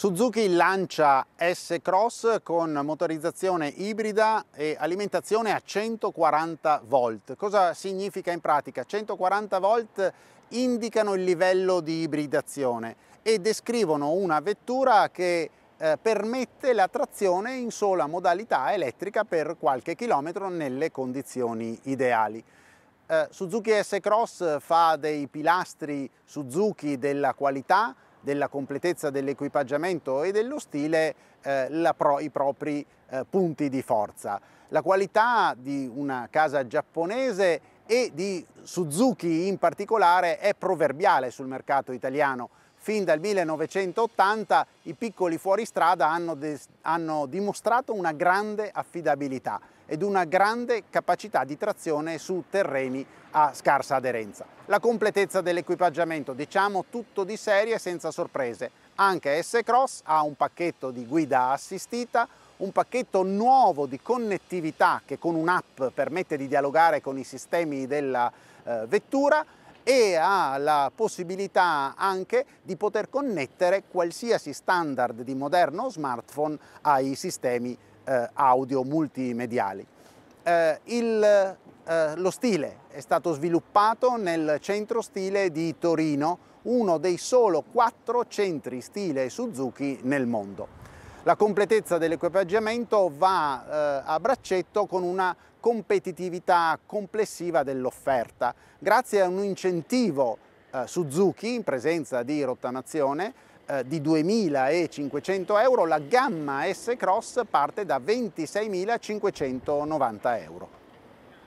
Suzuki lancia S-Cross con motorizzazione ibrida e alimentazione a 140 volt. Cosa significa in pratica? 140 volt indicano il livello di ibridazione e descrivono una vettura che eh, permette la trazione in sola modalità elettrica per qualche chilometro nelle condizioni ideali. Eh, Suzuki S-Cross fa dei pilastri Suzuki della qualità, della completezza dell'equipaggiamento e dello stile eh, pro, i propri eh, punti di forza. La qualità di una casa giapponese e di Suzuki in particolare è proverbiale sul mercato italiano. Fin dal 1980 i piccoli fuoristrada hanno, hanno dimostrato una grande affidabilità ed una grande capacità di trazione su terreni a scarsa aderenza. La completezza dell'equipaggiamento, diciamo tutto di serie senza sorprese. Anche S-Cross ha un pacchetto di guida assistita, un pacchetto nuovo di connettività che con un'app permette di dialogare con i sistemi della eh, vettura e ha la possibilità anche di poter connettere qualsiasi standard di moderno smartphone ai sistemi eh, audio multimediali. Eh, il, eh, lo stile è stato sviluppato nel centro stile di Torino, uno dei solo quattro centri stile Suzuki nel mondo. La completezza dell'equipaggiamento va eh, a braccetto con una competitività complessiva dell'offerta. Grazie a un incentivo eh, Suzuki in presenza di rottamazione eh, di 2.500 euro, la gamma S-Cross parte da 26.590 euro.